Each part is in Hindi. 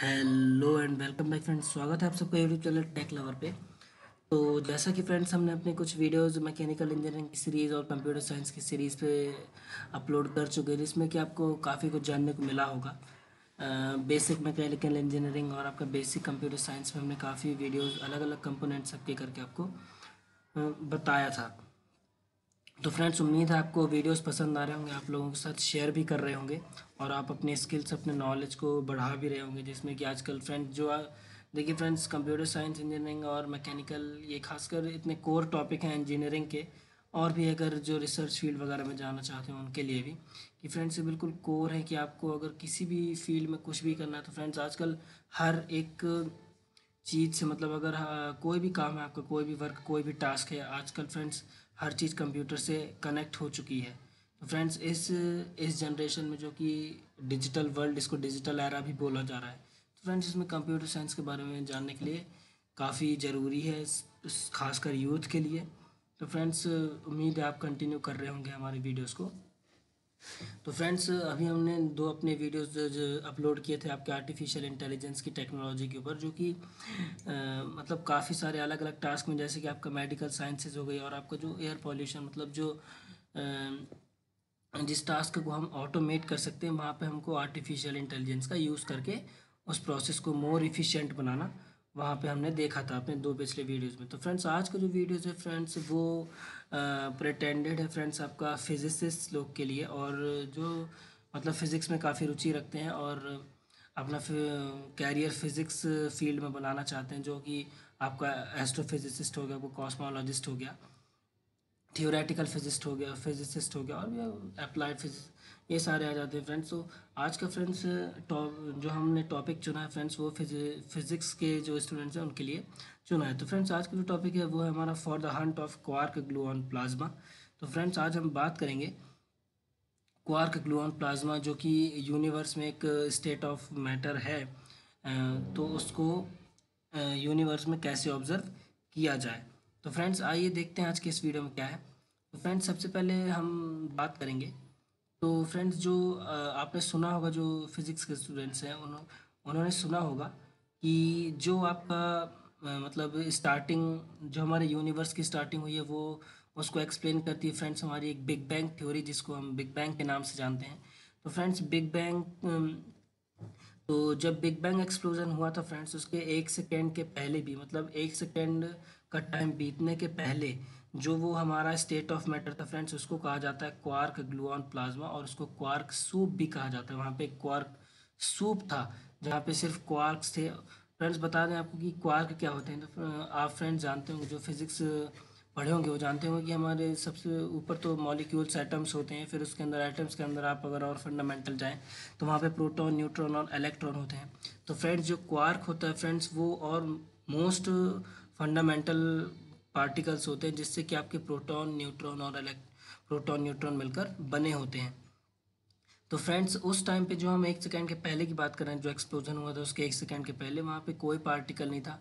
Hello and welcome back friends स्वागत है आप सबका यूट्यूब चैनल टेक लवर पे तो जैसा कि फ्रेंड्स हमने अपने कुछ वीडियोस मैकेनिकल इंजीनियरिंग की सीरीज़ और कंप्यूटर साइंस की सीरीज़ पे अपलोड कर चुके हैं जिसमें कि आपको काफ़ी कुछ जानने को मिला होगा बेसिक मैकेनिकल इंजीनियरिंग और आपका बेसिक कंप्यूटर साइंस में हमने काफ़ी वीडियोज़ अलग अलग कंपोनेंट्स सबके करके आपको बताया था तो फ्रेंड्स उम्मीद है आपको वीडियोस पसंद आ रहे होंगे आप लोगों के साथ शेयर भी कर रहे होंगे और आप अपने स्किल्स अपने नॉलेज को बढ़ा भी रहे होंगे जिसमें कि आजकल फ्रेंड जो देखिए फ्रेंड्स कंप्यूटर साइंस इंजीनियरिंग और मैकेनिकल ये खासकर इतने कोर टॉपिक हैं इंजीनियरिंग के और भी अगर जो रिसर्च फील्ड वगैरह में जाना चाहते हैं उनके लिए भी कि फ्रेंड्स ये बिल्कुल कोर है कि आपको अगर किसी भी फील्ड में कुछ भी करना है तो फ्रेंड्स आजकल हर एक चीज़ से मतलब अगर हाँ, कोई भी काम है आपका कोई भी वर्क कोई भी टास्क है आजकल फ्रेंड्स हर चीज़ कंप्यूटर से कनेक्ट हो चुकी है तो फ्रेंड्स इस इस जनरेशन में जो कि डिजिटल वर्ल्ड इसको डिजिटल एरा भी बोला जा रहा है तो फ्रेंड्स इसमें कंप्यूटर साइंस के बारे में जानने के लिए काफ़ी ज़रूरी है खासकर यूथ के लिए तो फ्रेंड्स उम्मीद है आप कंटिन्यू कर रहे होंगे हमारे वीडियोज़ को तो फ्रेंड्स अभी हमने दो अपने वीडियोस जो, जो अपलोड किए थे आपके आर्टिफिशियल इंटेलिजेंस की टेक्नोलॉजी के ऊपर जो कि मतलब काफ़ी सारे अलग अलग टास्क में जैसे कि आपका मेडिकल साइंसेज हो गई और आपका जो एयर पॉल्यूशन मतलब जो आ, जिस टास्क को हम ऑटोमेट कर सकते हैं वहाँ पे हमको आर्टिफिशियल इंटेलिजेंस का यूज़ करके उस प्रोसेस को मोर इफ़िशेंट बनाना वहाँ पे हमने देखा था अपने दो पिछले वीडियोस में तो फ्रेंड्स आज का जो वीडियोस है फ्रेंड्स वो प्रटेंडेड है फ्रेंड्स आपका फिजिसिस्ट लोग के लिए और जो मतलब फ़िज़िक्स में काफ़ी रुचि रखते हैं और अपना कैरियर फिज़िक्स फील्ड में बनाना चाहते हैं जो कि आपका एस्ट्रोफिजिसिस्ट हो गया वो कॉस्मोलॉजिस्ट हो गया थियोरेटिकल फिजिस्ट हो गया फिजिसिस्ट हो गया और भी अप्लाइड फिजिक्स ये सारे आ जाते हैं फ्रेंड्स तो आज का फ्रेंड्स टॉप जो हमने टॉपिक चुना है फ्रेंड्स वो फिजिक्स के जो स्टूडेंट्स हैं उनके लिए चुना है तो फ्रेंड्स आज का जो टॉपिक है वो है हमारा for the hunt of quark gluon plasma तो फ्रेंड्स आज हम बात करेंगे क्वार्क ग्लू ऑन प्लाज्मा जो कि यूनिवर्स में एक स्टेट ऑफ मैटर है तो उसको यूनिवर्स में कैसे ऑब्जर्व किया जाए तो फ्रेंड्स आइए देखते हैं आज के इस वीडियो में क्या है तो फ्रेंड्स सबसे पहले हम बात करेंगे तो फ्रेंड्स जो आपने सुना होगा जो फिज़िक्स के स्टूडेंट्स हैं उन्हों उन्होंने सुना होगा कि जो आपका मतलब स्टार्टिंग जो हमारे यूनिवर्स की स्टार्टिंग हुई है वो उसको एक्सप्लेन करती है फ्रेंड्स हमारी एक बिग बैंग थ्योरी जिसको हम बिग बैंग के नाम से जानते हैं तो फ्रेंड्स बिग बैंग तो जब बिग बैंग एक्सप्लोजन हुआ था फ्रेंड्स उसके एक सेकेंड के पहले भी मतलब एक सेकेंड का टाइम बीतने के पहले जो वो हमारा स्टेट ऑफ मैटर था फ्रेंड्स उसको कहा जाता है क्वार्क ग्लूऑन प्लाज्मा और उसको क्वार्क सूप भी कहा जाता है वहाँ पे क्वार्क सूप था जहाँ पे सिर्फ क्वार्क थे फ्रेंड्स बता दें आपको कि क्वार्क क्या होते हैं तो आप फ्रेंड्स जानते होंगे जो फिज़िक्स पढ़े होंगे वो जानते होंगे कि हमारे सबसे ऊपर तो मॉलिक्यूल्स एटम्स होते हैं फिर उसके अंदर एटम्स के अंदर आप अगर और फंडामेंटल जाएं तो वहाँ पे प्रोटॉन न्यूट्रॉन और इलेक्ट्रॉन होते हैं तो फ्रेंड्स जो क्वार्क होता है फ्रेंड्स वो और मोस्ट फंडामेंटल पार्टिकल्स होते हैं जिससे कि आपके प्रोटॉन न्यूट्रॉन और इलेक्ट प्रोटॉन न्यूट्रॉन मिलकर बने होते हैं तो फ्रेंड्स उस टाइम पे जो हम एक सेकेंड के पहले की बात कर रहे हैं जो एक्सप्लोजन हुआ था उसके एक सेकेंड के पहले वहाँ पे कोई पार्टिकल नहीं था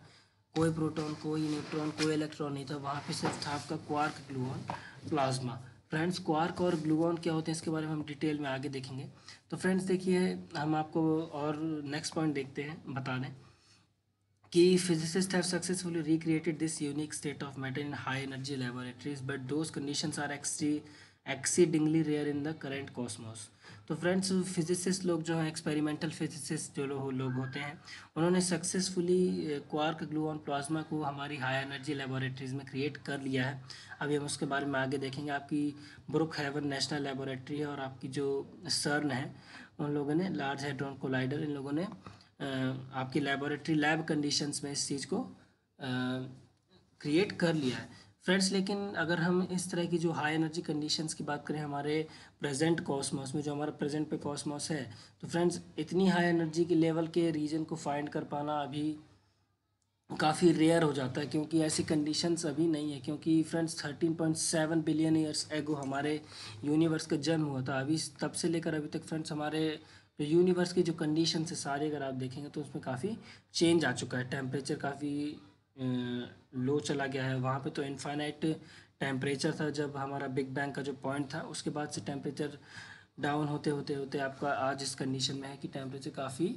कोई प्रोटॉन कोई न्यूट्रॉन कोई इलेक्ट्रॉन नहीं था वहाँ पे सिर्फ था आपका quark gluon plasma friends quark और ग्लूऑन क्या होते हैं इसके बारे में हम डिटेल में आगे देखेंगे तो फ्रेंड्स देखिए हम आपको और नेक्स्ट पॉइंट देखते हैं बता दें कि physicist have successfully recreated this unique state of matter in high energy laboratories but those conditions are extra exceedingly rare in the current cosmos तो फ्रेंड्स फिजिसिस्ट लोग जो हैं एक्सपेरिमेंटल फिजिसिस्ट जो लोग होते हैं उन्होंने successfully quark gluon plasma को हमारी हाई एनर्जी लेबोरेटरीज़ में क्रिएट कर लिया है अभी हम उसके बारे में आगे देखेंगे आपकी ब्रुक हेवन नेशनल लेबोरेटरी है और आपकी जो सर्न है उन लोगों ने लार्ज हेड्रॉन कोलाइडर इन लोगों ने आपकी लेबोरेटरी लैब कंडीशंस में इस चीज़ को क्रिएट कर लिया है फ्रेंड्स लेकिन अगर हम इस तरह की जो हाई एनर्जी कंडीशंस की बात करें हमारे प्रेजेंट कॉस्मॉस में जो हमारा प्रेजेंट पे कॉस्मॉस है तो फ्रेंड्स इतनी हाई एनर्जी के लेवल के रीजन को फाइंड कर पाना अभी काफ़ी रेयर हो जाता है क्योंकि ऐसी कंडीशंस अभी नहीं है क्योंकि फ्रेंड्स 13.7 बिलियन ईयर्स एगो हमारे यूनिवर्स का जन्म हुआ था अभी तब से लेकर अभी तक फ्रेंड्स हमारे जो यूनिवर्स की जो कंडीशन है सारे अगर आप देखेंगे तो उसमें काफ़ी चेंज आ चुका है टेम्परेचर काफ़ी लो चला गया है वहाँ पे तो इनफाइनाइट टेम्परेचर था जब हमारा बिग बैंग का जो पॉइंट था उसके बाद से टेम्परेचर डाउन होते होते होते आपका आज इस कंडीशन में है कि टेम्परेचर काफ़ी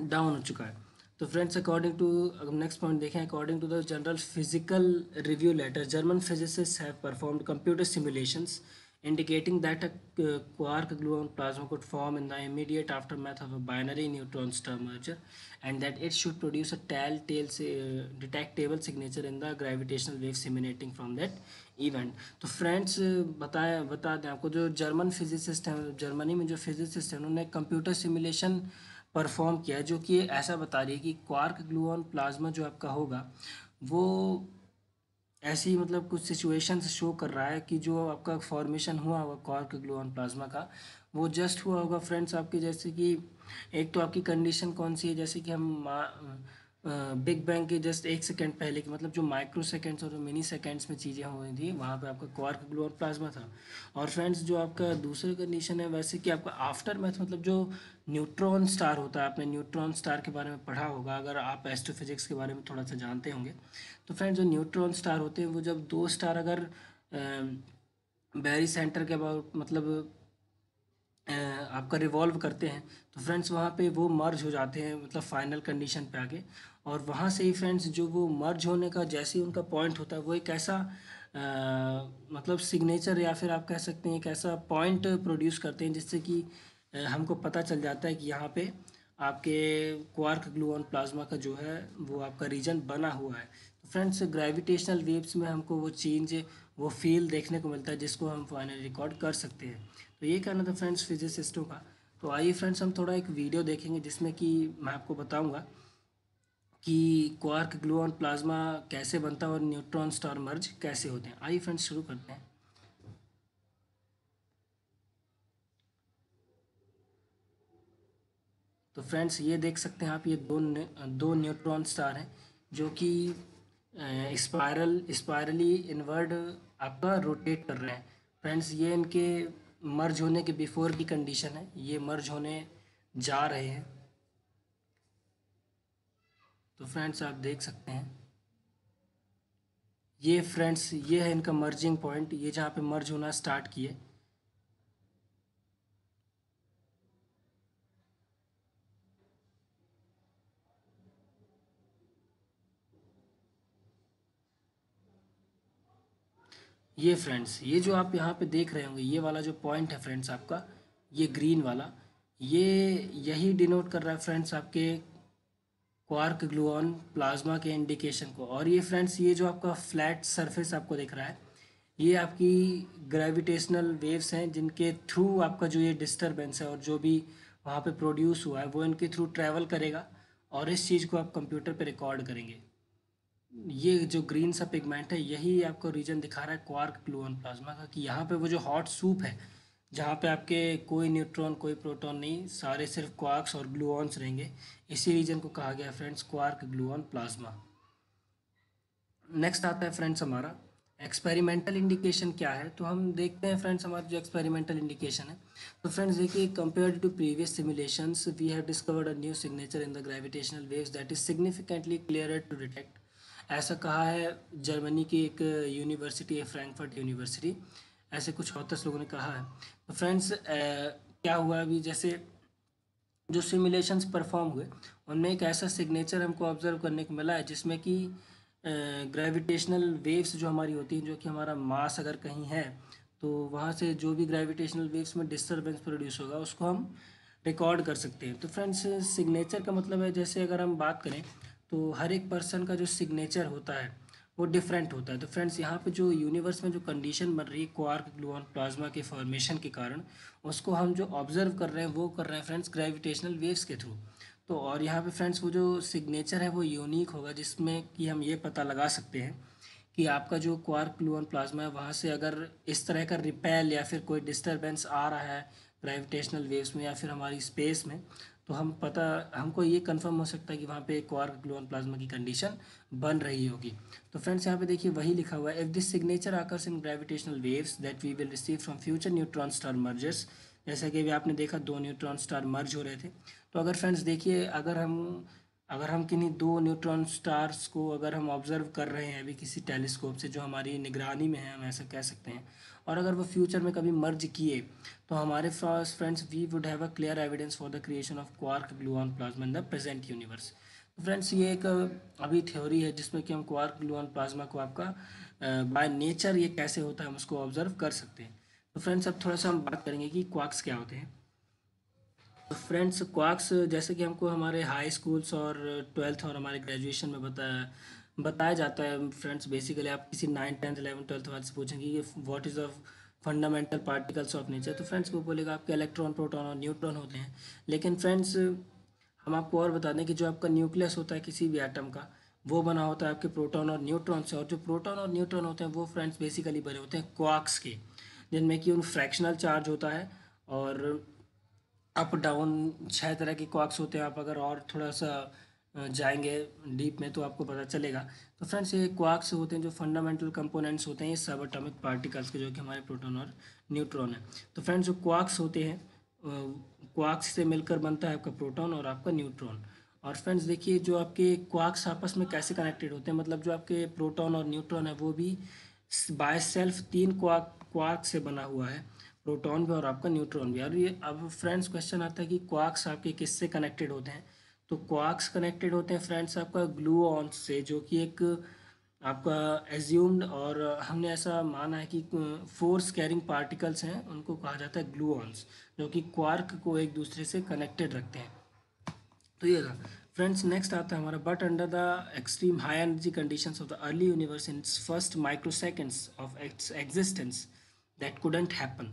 डाउन हो चुका है तो फ्रेंड्स अकॉर्डिंग टू अगर नेक्स्ट पॉइंट देखें according to the general physical review letter German physicist have performed computer simulations indicating that a quark gluon plasma could form in the immediate aftermath of a binary neutron star merger and that it should produce a telltale uh, detectable signature in the gravitational waves emanating from that event तो फ्रेंड्स बताएं बता दें आपको जो जर्मन फिजिसिस्ट हैं जर्मनी में जो फिजिसिस्ट हैं उन्होंने कंप्यूटर सिमुलेशन परफॉर्म किया जो कि ऐसा बता रही है कि क्वार्क ग्लूऑन प्लाज्मा जो आपका होगा वो ऐसी मतलब कुछ सिचुएशन शो कर रहा है कि जो आपका फॉर्मेशन हुआ होगा कॉर्क ग्लून प्लाज्मा का वो जस्ट हुआ होगा फ्रेंड्स आपके जैसे कि एक तो आपकी कंडीशन कौन सी है जैसे कि हम बिग बैंग के जस्ट एक सेकेंड पहले की मतलब जो माइक्रो सेकेंड्स और मिनी सेकेंड्स में चीज़ें हो रही थी वहाँ पे आपका क्वार्क ग्लो और प्लाज्मा था और फ्रेंड्स जो आपका दूसरा कंडीशन है वैसे कि आपका आफ्टर मैथ मतलब जो न्यूट्रॉन स्टार होता है आपने न्यूट्रॉन स्टार के बारे में पढ़ा होगा अगर आप एस्ट्रोफिजिक्स के बारे में थोड़ा सा जानते होंगे तो फ्रेंड जो न्यूट्रॉन स्टार होते हैं वो जब दो स्टार अगर बैरी सेंटर के अबाउट मतलब आपका रिवॉल्व करते हैं तो फ्रेंड्स वहाँ पे वो मर्ज हो जाते हैं मतलब फाइनल कंडीशन पे आके और वहाँ से ही फ्रेंड्स जो वो मर्ज होने का जैसे ही उनका पॉइंट होता है वो एक ऐसा मतलब सिग्नेचर या फिर आप कह सकते हैं एक ऐसा पॉइंट प्रोड्यूस करते हैं जिससे कि हमको पता चल जाता है कि यहाँ पे आपके क्वार्क ग्लू ऑन प्लाज्मा का जो है वो आपका रीजन बना हुआ है तो फ्रेंड्स ग्रेविटेशनल वेव्स में हमको वो चेंज वो फील देखने को मिलता है जिसको हम फाइनली रिकॉर्ड कर सकते हैं तो ये कहना था फ्रेंड्स फिजिसिस्टों का तो आइए फ्रेंड्स हम थोड़ा एक वीडियो देखेंगे जिसमें कि मैं आपको बताऊँगा कि क्वार्क ग्लू ऑन प्लाज्मा कैसे बनता है और न्यूट्रॉन स्टार मर्ज कैसे होते हैं आइए फ्रेंड्स शुरू करते हैं तो फ्रेंड्स ये देख सकते हैं आप ये दो दो न्यूट्रॉन स्टार हैं जो कि स्पायरल स्पायरली इनवर्ड आपका रोटेट कर रहे हैं फ्रेंड्स ये इनके मर्ज होने के बिफोर की कंडीशन है ये मर्ज होने जा रहे हैं तो फ्रेंड्स आप देख सकते हैं ये फ्रेंड्स ये है इनका मर्जिंग पॉइंट ये जहाँ पे मर्ज होना स्टार्ट किए ये फ्रेंड्स ये जो आप यहाँ पे देख रहे होंगे ये वाला जो पॉइंट है फ्रेंड्स आपका ये ग्रीन वाला ये यही डिनोट कर रहा है फ्रेंड्स आपके क्वार्क ग्लूऑन प्लाज्मा के इंडिकेशन को और ये फ्रेंड्स ये जो आपका फ्लैट सरफेस आपको दिख रहा है ये आपकी ग्रेविटेशनल वेव्स हैं जिनके थ्रू आपका जो ये डिस्टर्बेंस है और जो भी वहाँ पे प्रोड्यूस हुआ है वो इनके थ्रू ट्रैवल करेगा और इस चीज़ को आप कंप्यूटर पे रिकॉर्ड करेंगे ये जो ग्रीन सा पिगमेंट है यही आपको रीजन दिखा रहा है क्वार्क ग्लूअन प्लाज्मा का कि यहाँ पे वो जो हॉट सूप है जहाँ पे आपके कोई न्यूट्रॉन कोई प्रोटॉन नहीं सारे सिर्फ क्वार्क्स और ग्लूऑन्स रहेंगे इसी रीजन को कहा गया है friends quark gluon plasma next आता है फ्रेंड्स हमारा एक्सपेरिमेंटल इंडिकेशन क्या है तो हम देखते हैं फ्रेंड्स हमारे जो एक्सपेरिमेंटल इंडिकेशन है तो फ्रेंड्स देखिए compared to previous simulations we have discovered a new signature in the gravitational waves that is significantly clear to detect ऐसा कहा है जर्मनी की एक यूनिवर्सिटी है फ्रैंकफर्ट यूनिवर्सिटी ऐसे कुछ ऑथर्स लोगों ने कहा है तो फ्रेंड्स क्या हुआ अभी जैसे जो सिमुलेशंस परफॉर्म हुए उनमें एक ऐसा सिग्नेचर हमको ऑब्जर्व करने को मिला है जिसमें कि ग्रेविटेशनल वेव्स जो हमारी होती हैं जो कि हमारा मास अगर कहीं है तो वहाँ से जो भी ग्रेविटेशनल वेव्स में डिस्टर्बेंस प्रोड्यूस होगा उसको हम रिकॉर्ड कर सकते हैं तो फ्रेंड्स सिग्नेचर का मतलब है जैसे अगर हम बात करें तो हर एक पर्सन का जो सिग्नेचर होता है वो डिफरेंट होता है तो फ्रेंड्स यहाँ पे जो यूनिवर्स में जो कंडीशन बन रही है क्वार्क ग्लूऑन प्लाज्मा के फॉर्मेशन के कारण उसको हम जो ऑब्जर्व कर रहे हैं वो कर रहे हैं फ्रेंड्स ग्रेविटेशनल वेव्स के थ्रू तो और यहाँ पे फ्रेंड्स वो जो सिग्नेचर है वो यूनिक होगा जिसमें कि हम ये पता लगा सकते हैं कि आपका जो क्वार्क ग्लूऑन प्लाज्मा है वहाँ से अगर इस तरह का रिपेल या फिर कोई डिस्टर्बेंस आ रहा है ग्रेविटेशनल वेव्स में या फिर हमारी स्पेस में तो हम पता हमको ये कंफर्म हो सकता है कि वहाँ पे क्वार्क ग्लूअन प्लाज्मा की कंडीशन बन रही होगी तो फ्रेंड्स यहाँ पे देखिए वही लिखा हुआ है if this signature occurs in gravitational waves that we will receive from future neutron star mergers जैसा कि अभी आपने देखा दो न्यूट्रॉन स्टार मर्ज हो रहे थे तो अगर फ्रेंड्स देखिए अगर हम अगर हम किन्हीं दो न्यूट्रॉन स्टार्स को अगर हम ऑब्ज़र्व कर रहे हैं अभी किसी टेलीस्कोप से जो हमारी निगरानी में है हम ऐसा कह सकते हैं और अगर वो फ्यूचर में कभी मर्ज किए तो हमारे पास friends we would have a clear evidence for the creation of quark gluon plasma in the present universe friends ये एक अभी थ्योरी है जिसमें कि हम क्वार्क ग्लूऑन प्लाज्मा को आपका बाय नेचर ये कैसे होता है हम उसको ऑब्ज़र्व कर सकते हैं तो फ्रेंड्स अब थोड़ा सा हम बात करेंगे कि क्वार्क्स क्या होते हैं फ्रेंड्स क्वाक्स जैसे कि हमको हमारे हाई स्कूल्स और ट्वेल्थ और हमारे ग्रेजुएशन में बताया बताया जाता है फ्रेंड्स बेसिकली आप किसी नाइन्थ टेंथ इलेवन ट्वेल्थ वाले से पूछेंगे कि what is of fundamental particles of nature तो फ्रेंड्स वो बोलेगा आपके इलेक्ट्रॉन प्रोटॉन और न्यूट्रॉन होते हैं लेकिन फ्रेंड्स हम आपको और बता दें कि जो आपका न्यूक्लियस होता है किसी भी आइटम का वो बना होता है आपके प्रोटॉन और न्यूट्रॉन से और जो प्रोटॉन और न्यूट्रॉन होते हैं वो फ्रेंड्स बेसिकली बने होते हैं क्वाक्स के जिनमें कि उन फ्रैक्शनल चार्ज होता है और अप डाउन छः तरह के क्वाक्स होते हैं आप अगर और थोड़ा सा जाएंगे डीप में तो आपको पता चलेगा तो फ्रेंड्स ये क्वार्क्स होते हैं जो फंडामेंटल कंपोनेंट्स होते हैं ये सब अटोमिक पार्टिकल्स के जो कि हमारे प्रोटॉन और न्यूट्रॉन है तो फ्रेंड्स जो क्वार्क्स होते हैं क्वार्क्स से मिलकर बनता है आपका प्रोटॉन और आपका न्यूट्रॉन और फ्रेंड्स देखिए जो आपके क्वार्क्स आपस में कैसे कनेक्टेड होते हैं मतलब जो आपके प्रोटोन और न्यूट्रॉन है वो भी बाय सेल्फ तीन क्वार्क क्वार्क से बना हुआ है प्रोटॉन भी और आपका न्यूट्रॉन भी और ये अब फ्रेंड्स क्वेश्चन आता है कि क्वार्क्स आपके किससे कनेक्टेड होते हैं तो क्वार्क्स कनेक्टेड होते हैं फ्रेंड्स आपका ग्लूऑन से जो कि एक आपका एज्यूम्ड और हमने ऐसा माना है कि फोर्स कैरिंग पार्टिकल्स हैं उनको कहा जाता है ऑन्स जो कि क्वार्क को एक दूसरे से कनेक्टेड रखते हैं तो ये था फ्रेंड्स नेक्स्ट आता है हमारा but under the extreme high energy condition of the early universe in first microseconds of its existence that couldn't happen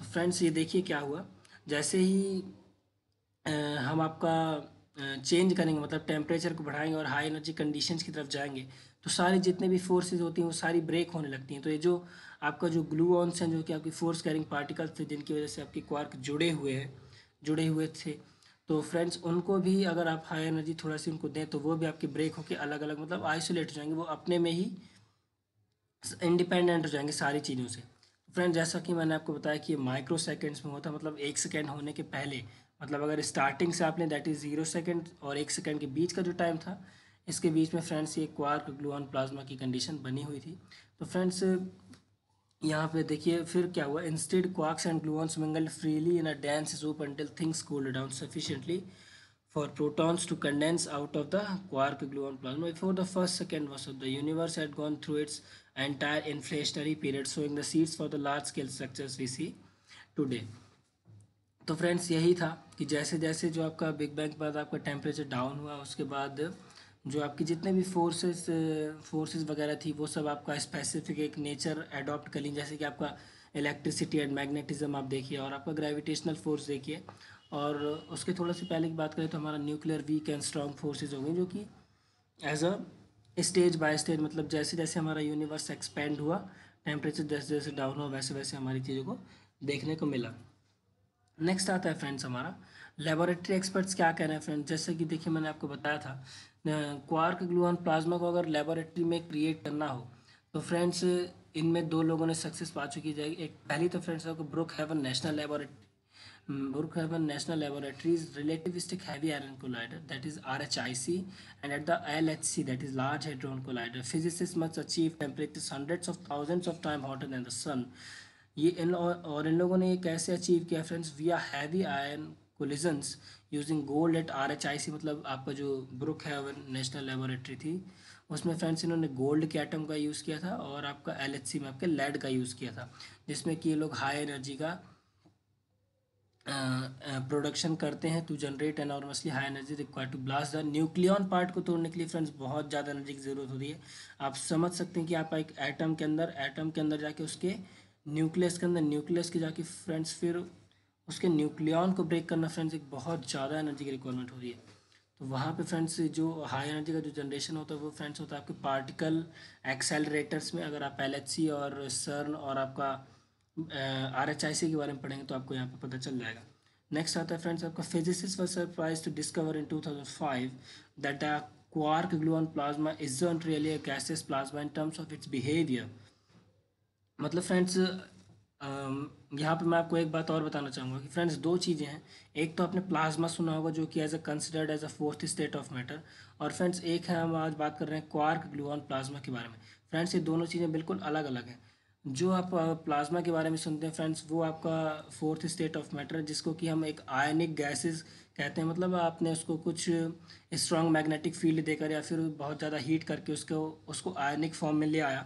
तो फ्रेंड्स ये देखिए क्या हुआ जैसे ही आ, हम आपका चेंज करेंगे मतलब टेम्परेचर को बढ़ाएंगे और हाई एनर्जी कंडीशंस की तरफ जाएंगे तो सारे जितने भी फोर्सेज होती हैं वो सारी ब्रेक होने लगती हैं तो ये जो आपका जो ग्लू ऑन्स हैं जो कि आपकी फोर्स कैरिंग पार्टिकल्स थे जिनकी वजह से आपके क्वार्क जुड़े हुए हैं जुड़े हुए थे तो फ्रेंड्स उनको भी अगर आप हाई एनर्जी थोड़ा सी उनको दें तो वो भी आपके ब्रेक होकर अलग अलग मतलब आइसोलेट हो जाएंगे वो अपने में ही इंडिपेंडेंट हो जाएंगे सारी चीज़ों से फ्रेंड जैसा कि मैंने आपको बताया कि ये माइक्रो सेकेंड्स में होता मतलब एक सेकेंड होने के पहले मतलब अगर स्टार्टिंग से आपने दैट इज़ ज़ीरो सेकेंड और एक सेकेंड के बीच का जो टाइम था इसके बीच में फ्रेंड्स ये क्वार्क ग्लूऑन प्लाज्मा की कंडीशन बनी हुई थी तो फ्रेंड्स यहाँ पे देखिए फिर क्या हुआ instead quarks and gluons mingle freely in a dense soup until things cool down sufficiently for protons to condense out of the quark gluon plasma before the first second was of the universe had gone through its entire inflationary period showing the seeds for the large scale structures we see today तो फ्रेंड्स यही था कि जैसे जैसे जो आपका बिग बैंग के बाद आपका टेम्परेचर डाउन हुआ उसके बाद जो आपकी जितने भी फोर्सेस फोर्सेस वगैरह थी वो सब आपका स्पेसिफिक एक नेचर अडॉप्ट कर ली जैसे कि आपका इलेक्ट्रिसिटी एंड मैग्नेटिज्म आप देखिए और आपका ग्रेविटेशनल फोर्स देखिए और उसके थोड़ा से पहले की बात करें तो हमारा nuclear weak and strong forces हो जो कि as a stage by stage मतलब जैसे जैसे हमारा यूनिवर्स एक्सपेंड हुआ टेम्परेचर जैसे जैसे डाउन हुआ वैसे वैसे हमारी चीज़ों को देखने को मिला नेक्स्ट आता है फ्रेंड्स हमारा लेबोरेटरी एक्सपर्ट्स क्या कह रहे हैं फ्रेंड्स जैसे कि देखिए मैंने आपको बताया था क्वार्क ग्लूअन प्लाज्मा को अगर लेबोरेटरी में क्रिएट करना हो तो फ्रेंड्स इनमें दो लोगों ने सक्सेस पा चुकी जाएगी एक पहली तो फ्रेंड्स आपको Brookhaven National Laboratory Brookhaven National Laboratories Relativistic Heavy Iron Collider, that is RHIC, and at the LHC, that is Large Hadron Collider. Physicists must achieve temperatures hundreds of thousands of times hotter than the sun. ये इन और इन लोगों ने ये कैसे अचीव किया friends we are heavy ion collisions using gold at R H I C मतलब आपका जो ब्रुक हेवन नेशनल लेबोरेटरी थी उसमें फ्रेंड्स इन्होंने गोल्ड के आइटम का यूज़ किया था और आपका एल एच सी में आपके लेड का यूज़ किया था जिसमें कि ये लोग हाई एनर्जी का प्रोडक्शन करते हैं to generate enormously high energy require to blast the nucleon part को तोड़ने के लिए फ्रेंड्स बहुत ज़्यादा एनर्जी की ज़रूरत होती है आप समझ सकते हैं कि आप एक एटम के अंदर एटम के अंदर जाके उसके न्यूक्लियस के अंदर न्यूक्लियस के जाके फ्रेंड्स फिर उसके न्यूक्लियन को ब्रेक करना फ्रेंड्स एक बहुत ज़्यादा एनर्जी की रिक्वायरमेंट होती है तो वहाँ पर फ्रेंड्स जो हाई एनर्जी का जो जनरेशन होता है वो फ्रेंड्स होता है आपके पार्टिकल एक्सेलरेटर्स में अगर आप एल और सर्न और आपका आर एच आई सी के बारे में पढ़ेंगे तो आपको यहाँ पर पता चल जाएगा नेक्स्ट आता है फ्रेंड्स आपका physicist were surprise to discover in 2005 that the quark gluon plasma isn't really a gases plasma in terms of its behaviour मतलब फ्रेंड्स यहाँ पे मैं आपको एक बात और बताना चाहूँगा कि फ्रेंड्स दो चीज़ें हैं एक तो आपने प्लाज्मा सुना होगा जो कि as a considered as a fourth state of matter और फ्रेंड्स एक है हम आज बात कर रहे हैं क्वार्क ग्लूऑन प्लाज्मा के बारे में फ्रेंड्स ये दोनों चीज़ें बिल्कुल अलग अलग हैं जो आप प्लाज्मा के बारे में सुनते हैं फ्रेंड्स वो आपका फोर्थ स्टेट ऑफ मैटर जिसको कि हम एक आयनिक गैसेस कहते हैं मतलब आपने उसको कुछ स्ट्रॉन्ग मैग्नेटिक फील्ड देकर या फिर बहुत ज़्यादा हीट करके उसको उसको आयनिक फॉर्म में ले आया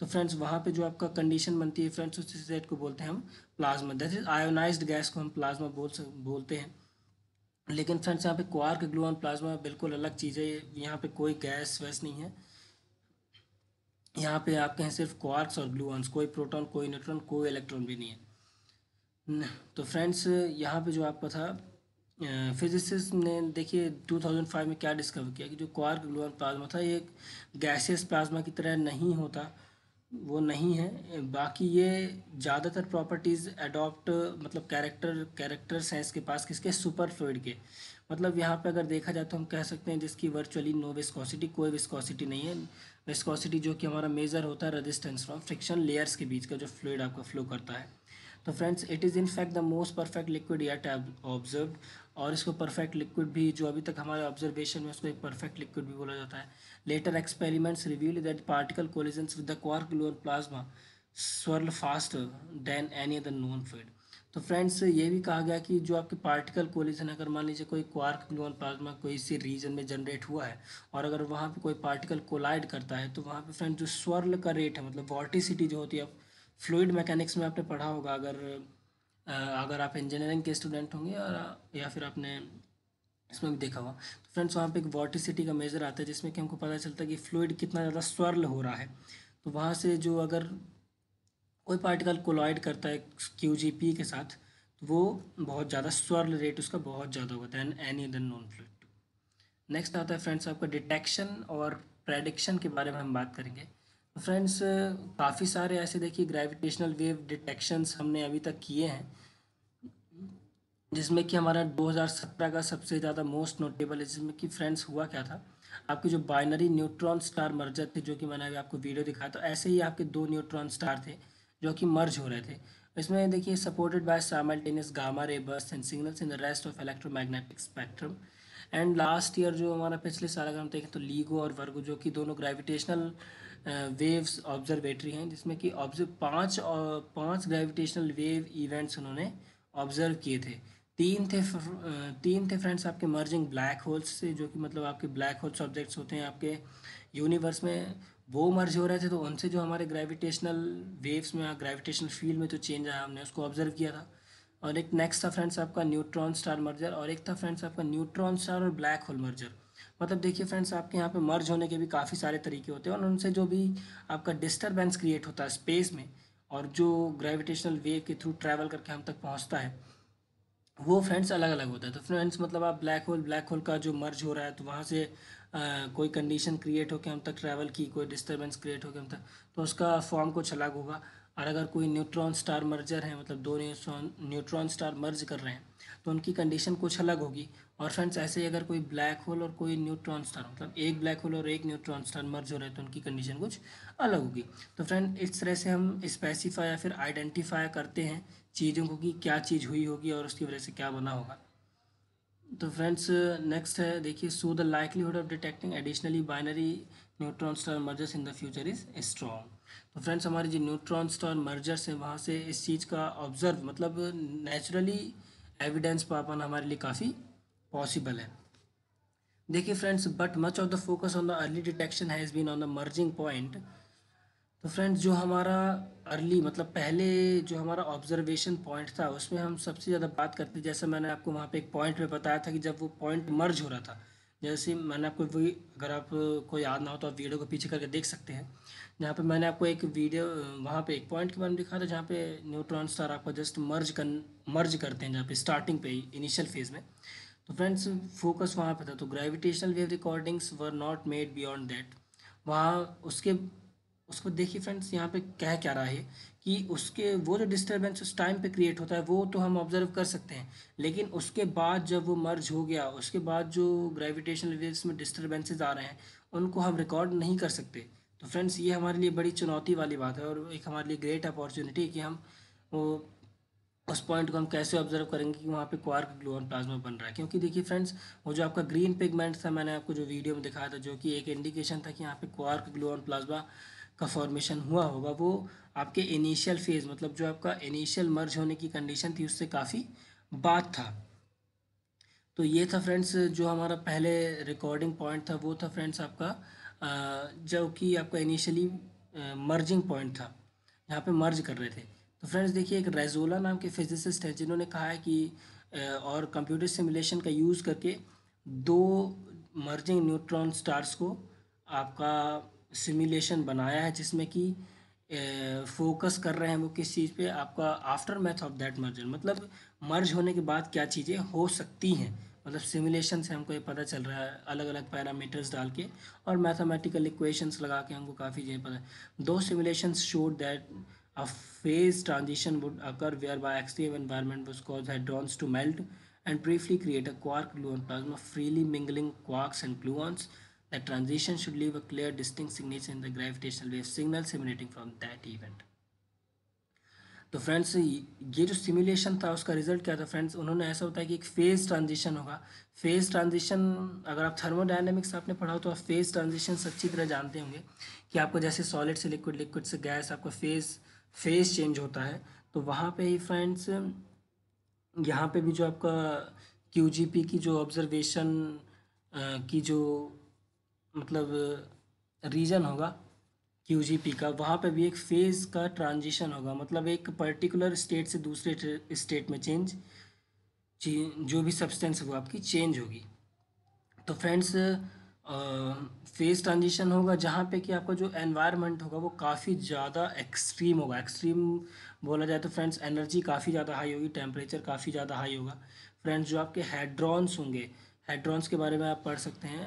तो फ्रेंड्स वहाँ पे जो आपका कंडीशन बनती है फ्रेंड्स उस स्टेट को बोलते हैं हम plasma that is ionise gas को हम प्लाज्मा बोल बोलते हैं लेकिन फ्रेंड्स यहाँ पे क्वार्क ग्लू प्लाज्मा बिल्कुल अलग चीज़ है यहाँ पे कोई गैस वैस नहीं है यहाँ पे आपके हैं सिर्फ क्वार्क्स और ग्लूअन्स कोई प्रोटॉन कोई न्यूट्रॉन कोई इलेक्ट्रॉन भी नहीं है तो फ्रेंड्स यहाँ पे जो आपका था फिजिसिस्ट ने देखिए 2005 में क्या डिस्कवर किया कि जो क्वार्क ग्लूअन प्लाज्मा था ये गैसियस प्लाज्मा की तरह नहीं होता वो नहीं है बाकी ये ज़्यादातर प्रॉपर्टीज़ एडॉप्ट मतलब कैरेक्टर कैरेक्टर्स हैं इसके पास किसके सुपर फ्लूड के मतलब यहाँ पे अगर देखा जाए तो हम कह सकते हैं जिसकी वर्चुअली नो विस्कोसिटी कोई विस्कोसिटी नहीं है विस्कोसिटी जो कि हमारा मेज़र होता है रेजिस्टेंस फ्रॉम फ्रिक्शन लेयर्स के बीच का जो फ्लूड आपका फ्लो करता है तो friends it is in fact the most perfect liquid yet observe और इसको परफेक्ट लिक्विड भी जो अभी तक हमारे ऑब्जर्वेशन में उसको एक परफेक्ट लिक्विड भी बोला जाता है later experiments reveal that particle collisions with the quark gluon plasma swirl fast than any other known fluid तो फ्रेंड्स ये भी कहा गया कि जो आपके पार्टिकल कोलिजन अगर मान लीजिए कोई क्वार्क ग्लोन प्लाज्मा कोई इसी रीजन में जनरेट हुआ है और अगर वहाँ पे कोई पार्टिकल कोलाइड करता है तो वहाँ पे फ्रेंड्स जो स्वर्ल का रेट है मतलब वॉर्टिसिटी जो होती है फ्लूड मैकेनिक्स में आपने पढ़ा होगा अगर अगर आप इंजीनियरिंग के स्टूडेंट होंगे और या फिर आपने इसमें भी देखा होगा तो फ्रेंड्स वहाँ पे एक वॉटिसिटी का मेज़र आता है जिसमें कि हमको पता चलता है कि फ्लूड कितना ज़्यादा स्वर्ल हो रहा है तो वहाँ से जो अगर कोई पार्टिकल कोलॉइड करता है क्यू के साथ तो वो बहुत ज़्यादा स्वर्ल रेट उसका बहुत ज़्यादा होता है any other known fluid next आता है फ्रेंड्स आपका डिटेक्शन और प्रेडिक्शन के बारे में हम बात करेंगे फ्रेंड्स काफ़ी सारे ऐसे देखिए ग्रेविटेशनल वेव डिटेक्शंस हमने अभी तक किए हैं जिसमें कि हमारा 2017 का सबसे ज़्यादा मोस्ट नोटेबल है जिसमें कि फ्रेंड्स हुआ क्या था आपके जो बाइनरी न्यूट्रॉन स्टार मर्जर थे जो कि मैंने अभी आपको वीडियो दिखाया तो ऐसे ही आपके दो न्यूट्रॉन स्टार थे जो कि मर्ज हो रहे थे इसमें देखिए supported by simultaneous gamma ray burst and signals in the rest of electromagnetic spectrum and last year जो हमारा पिछले साल अगर हम देखें तो लीगो और वर्गो जो कि दोनों ग्रेविटेशनल वेव्स ऑब्जर्वेटरी हैं जिसमें कि ऑब्जर्व पाँच और पाँच ग्रेविटेशनल वेव इवेंट्स उन्होंने ऑब्जर्व किए थे तीन थे तीन थे फ्रेंड्स आपके मर्जिंग ब्लैक होल्स से जो कि मतलब आपके ब्लैक होल्स ऑब्जेक्ट्स होते हैं आपके यूनिवर्स में वो मर्ज हो रहे थे तो उनसे जो हमारे ग्रेविटेशनल वेव्स में ग्रेविटेशनल फील्ड में जो चेंज आया हमने उसको ऑब्जर्व किया था और एक नेक्स्ट था फ्रेंड्स आपका न्यूट्रॉन स्टार मर्जर और एक था फ्रेंड्स आपका न्यूट्रॉन स्टार और ब्लैक होल मर्जर मतलब देखिए फ्रेंड्स आपके यहाँ पे मर्ज होने के भी काफ़ी सारे तरीके होते हैं और उनसे जो भी आपका डिस्टर्बेंस क्रिएट होता है स्पेस में और जो ग्रेविटेशनल वेव के थ्रू ट्रैवल करके हम तक पहुँचता है वो फ्रेंड्स अलग अलग होता है तो फ्रेंड्स मतलब आप ब्लैक होल ब्लैक होल का जो मर्ज हो रहा है तो वहाँ से आ, कोई कंडीशन क्रिएट होकर हम तक ट्रैवल की कोई डिस्टर्बेंस क्रिएट होकर हम तक तो उसका फॉर्म कुछ अलग होगा और अगर कोई न्यूट्रॉन स्टार मर्जर है मतलब दो न्यूट्रॉन न्यूट्रॉन स्टार मर्ज कर रहे हैं तो उनकी कंडीशन कुछ अलग होगी और फ्रेंड्स ऐसे ही अगर कोई ब्लैक होल और कोई न्यूट्रॉन स्टार मतलब एक ब्लैक होल और एक न्यूट्रॉन स्टार मर्ज हो रहे हैं तो उनकी कंडीशन कुछ अलग होगी तो फ्रेंड इस तरह से हम स्पेसिफाई या फिर आइडेंटिफाई करते हैं चीज़ों को कि क्या चीज़ हुई होगी और उसकी वजह से क्या बना होगा तो फ्रेंड्स नेक्स्ट है देखिए so the likelihood of detecting additionally binary neutron star mergers in the future is strong तो फ्रेंड्स हमारे जो न्यूट्रॉन स्टार मर्जर्स हैं वहाँ से इस चीज़ का ऑब्जर्व मतलब नेचुरली एविडेंस पा पाना हमारे लिए काफ़ी पॉसिबल है देखिए friends but much of the focus on the early detection has been on the merging point तो फ्रेंड्स जो हमारा अर्ली मतलब पहले जो हमारा ऑब्जर्वेशन पॉइंट था उसमें हम सबसे ज़्यादा बात करते जैसे मैंने आपको वहाँ पे एक पॉइंट में बताया था कि जब वो पॉइंट मर्ज हो रहा था जैसे मैंने आपको वही अगर आपको याद ना हो तो आप वीडियो को पीछे करके देख सकते हैं जहाँ पे मैंने आपको एक वीडियो वहाँ पे एक पॉइंट के बारे में दिखा था जहाँ पे न्यूट्रॉन स्टार आपको जस्ट मर्ज कर मर्ज करते हैं जहाँ पे स्टार्टिंग पे ही इनिशियल फेज में तो फ्रेंड्स फोकस वहाँ पे था तो gravitational wave recordings were not made beyond that वहाँ उसके उसको देखिए फ्रेंड्स यहाँ पे कह क्या रहा है कि उसके वो जो डिस्टर्बेंस उस टाइम पे क्रिएट होता है वो तो हम ऑब्जर्व कर सकते हैं लेकिन उसके बाद जब वो मर्ज हो गया उसके बाद जो ग्रेविटेशनल वेव्स में डिस्टर्बेंसेज आ रहे हैं उनको हम रिकॉर्ड नहीं कर सकते तो फ्रेंड्स ये हमारे लिए बड़ी चुनौती वाली बात है और एक हमारे लिए ग्रेट अपॉर्चुनिटी है कि हम वो उस पॉइंट को हम कैसे ऑब्जर्व करेंगे कि वहाँ पे क्वार्क ग्लोअन प्लाज्मा बन रहा है क्योंकि देखिए फ्रेंड्स वो जो आपका ग्रीन पिगमेंट था मैंने आपको जो वीडियो में दिखाया था जो कि एक इंडिकेशन था कि यहाँ पे क्वार्क ग्लोअन प्लाज्मा का फॉर्मेशन हुआ होगा वो आपके इनिशियल फेज़ मतलब जो आपका इनिशियल मर्ज होने की कंडीशन थी उससे काफ़ी बात था तो ये था फ्रेंड्स जो हमारा पहले रिकॉर्डिंग पॉइंट था वो था फ्रेंड्स आपका जो कि आपका इनिशियली मर्जिंग पॉइंट था यहाँ पे मर्ज कर रहे थे तो फ्रेंड्स देखिए एक रेजोला नाम के फिजिसिस्ट हैं जिन्होंने कहा है कि और कंप्यूटर सिमुलेशन का यूज़ करके दो मर्जिंग न्यूट्रॉन स्टार्स को आपका सिमुलेशन बनाया है जिसमें कि फोकस कर रहे हैं वो किस चीज़ पे आपका aftermath of that merger मतलब मर्ज होने के बाद क्या चीज़ें हो सकती हैं मतलब सिमुलेशन से हमको ये पता चल रहा है अलग अलग पैरामीटर्स डाल के और मैथमेटिकल इक्वेशंस लगा के हमको काफ़ी ये पता है दो simulation showed that a phase transition would occur whereby extreme environment was cause है ड्रॉन्स to melt and briefly create a quark gluon plasma freely mingling quarks and gluons that transition should leave a clear distinct signature in the gravitational wave signal simulating from that event तो फ्रेंड्स ये जो सिमुलेशन था उसका रिजल्ट क्या था फ्रेंड्स उन्होंने ऐसा बताया कि एक फेज़ ट्रांजिशन होगा फेज़ ट्रांजिशन अगर आप थर्मोडाइनमिक्स आपने पढ़ा हो तो आप फेज़ ट्रांजिशन अच्छी तरह जानते होंगे कि आपको जैसे सॉलिड से लिक्विड लिक्विड से गैस आपका फेज़ फेज़ चेंज होता है तो वहाँ पर ही फ्रेंड्स यहाँ पर भी जो आपका क्यू की जो ऑब्जर्वेशन की जो मतलब रीजन होगा यू का वहाँ पे भी एक फेज़ का ट्रांजिशन होगा मतलब एक पर्टिकुलर स्टेट से दूसरे स्टेट में चेंज जो भी सब्सटेंस वो आपकी चेंज होगी तो फ्रेंड्स फेज़ ट्रांजिशन होगा जहाँ पे कि आपका जो एनवायरनमेंट होगा वो काफ़ी ज़्यादा एक्सट्रीम होगा एक्सट्रीम बोला जाए तो फ्रेंड्स एनर्जी काफ़ी ज़्यादा हाई होगी टेम्परेचर काफ़ी ज़्यादा हाई होगा फ्रेंड्स जो आपके हेड्रॉन्स होंगे हेड्रॉन्स के बारे में आप पढ़ सकते हैं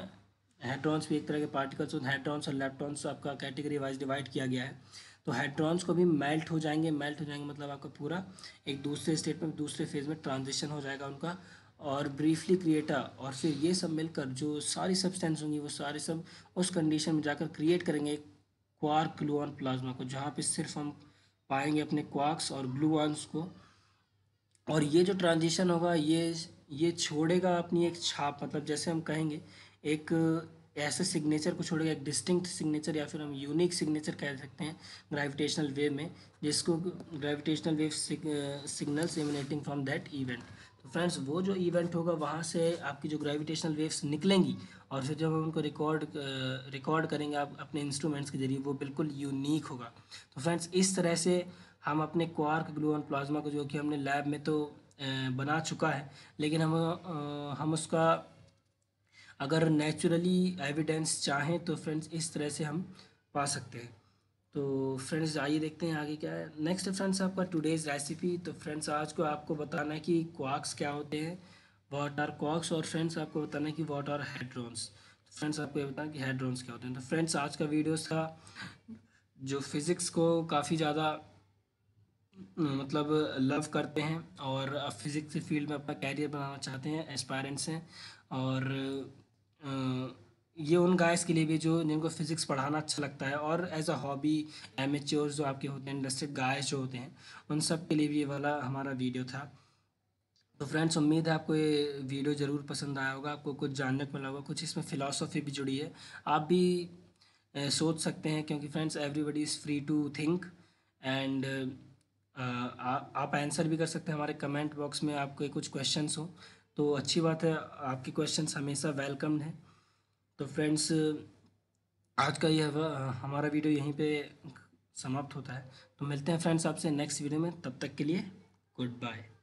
हेड्रॉन्स भी एक तरह के पार्टिकल्स होते हैं हेड्रॉन्स और लेप्टॉन्स आपका कैटेगरी वाइज डिवाइड किया गया है तो हेड्रॉन्स को भी मेल्ट हो जाएंगे मेल्ट हो जाएंगे मतलब आपका पूरा एक दूसरे स्टेट में दूसरे फेज में ट्रांजिशन हो जाएगा उनका और ब्रीफली क्रिएटा और फिर ये सब मिलकर जो सारी सब्सटेंस होंगी वो सारे सब उस कंडीशन में जाकर क्रिएट करेंगे एक क्वार्क ग्लूऑन प्लाज्मा को जहाँ पे सिर्फ हम पाएंगे अपने क्वार्क्स और ग्लूऑन्स को और ये जो ट्रांजिशन होगा ये ये छोड़ेगा अपनी एक छाप मतलब जैसे हम कहेंगे एक ऐसे सिग्नेचर को छोड़कर एक डिस्टिंक्ट सिग्नेचर या फिर हम यूनिक सिग्नेचर कह सकते हैं ग्रेविटेशनल वेव में जिसको gravitational wave signals emanating from that event तो फ्रेंड्स वो जो इवेंट होगा वहाँ से आपकी जो ग्रेविटेशनल वेव्स निकलेंगी और फिर जब हम उनको रिकॉर्ड रिकॉर्ड करेंगे आप अपने इंस्ट्रूमेंट्स के जरिए वो बिल्कुल यूनिक होगा तो फ्रेंड्स इस तरह से हम अपने क्वार्क ग्लूअन प्लाज्मा को जो कि हमने लैब में तो बना चुका है लेकिन हम हम उसका अगर नेचुरली एविडेंस चाहें तो फ्रेंड्स इस तरह से हम पा सकते हैं तो फ्रेंड्स आइए देखते हैं आगे क्या है नेक्स्ट फ्रेंड्स आपका टुडेज़ रेसिपी तो फ्रेंड्स आज को आपको बताना है कि क्वाक्स क्या होते हैं वॉट आर क्वाक्स और फ्रेंड्स आपको बताना है कि वॉट आर हेड्रोन्स फ्रेंड्स आपको ये बताना कि हेड्रोन्स क्या होते हैं तो फ्रेंड्स आज का वीडियो था जो फिज़िक्स को काफ़ी ज़्यादा मतलब लव करते हैं और फिज़िक्स फील्ड में अपना कैरियर बनाना चाहते हैं एस्पायरेंट्स हैं और ये उन गाइस के लिए भी जो जिनको फिज़िक्स पढ़ाना अच्छा लगता है और एज अ हॉबी एम जो आपके होते हैं इंडस्ट्रेड गाइस जो होते हैं उन सब के लिए भी ये वाला हमारा वीडियो था तो फ्रेंड्स उम्मीद है आपको ये वीडियो ज़रूर पसंद आया होगा आपको कुछ जानने को मिला होगा कुछ इसमें फ़िलासफ़ी भी जुड़ी है आप भी सोच सकते हैं क्योंकि friends everybody is free to think and आप आंसर भी कर सकते हैं हमारे कमेंट बॉक्स में आपके कुछ क्वेश्चन हों तो अच्छी बात है आपके क्वेश्चन हमेशा वेलकम हैं तो फ्रेंड्स आज का यह हमारा वीडियो यहीं पे समाप्त होता है तो मिलते हैं फ्रेंड्स आपसे नेक्स्ट वीडियो में तब तक के लिए गुड बाय